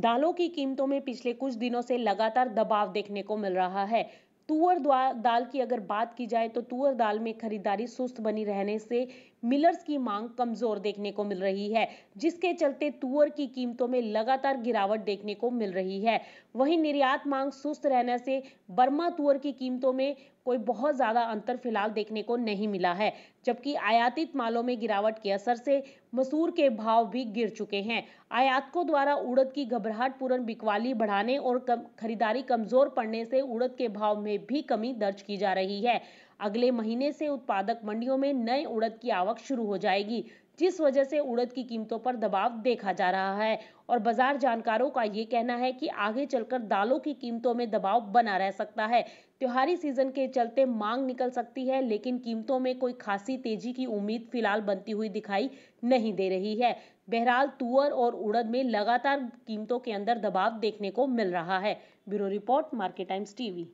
दालों की कीमतों में पिछले कुछ दिनों से लगातार दबाव देखने को मिल रहा है तुअर दाल की अगर बात की जाए तो तुअर दाल में खरीदारी सुस्त बनी रहने से मिलर्स की मांग कमजोर देखने को मिल रही है जिसके चलते तुअर की कीमतों में लगातार गिरावट देखने को मिल रही है वहीं निर्यात मांग सुस्त रहने से बर्मा तुअर की कीमतों में कोई बहुत ज़्यादा अंतर फिलहाल देखने को नहीं मिला है जबकि आयातित मालों में गिरावट के असर से मसूर के भाव भी गिर चुके हैं आयातकों द्वारा उड़द की घबराहट पूर्ण बिकवाली बढ़ाने और कम, खरीदारी कमजोर पड़ने से उड़द के भाव में भी कमी दर्ज की जा रही है अगले महीने से उत्पादक मंडियों में नए उड़द की आवक शुरू हो जाएगी जिस वजह से उड़द की कीमतों पर दबाव देखा जा रहा है और बाजार जानकारों का ये कहना है कि आगे चलकर दालों की कीमतों में दबाव बना रह सकता है त्योहारी सीजन के चलते मांग निकल सकती है लेकिन कीमतों में कोई खासी तेजी की उम्मीद फिलहाल बनती हुई दिखाई नहीं दे रही है बहरहाल तुअर और उड़द में लगातार कीमतों के अंदर दबाव देखने को मिल रहा है bureau report market times TV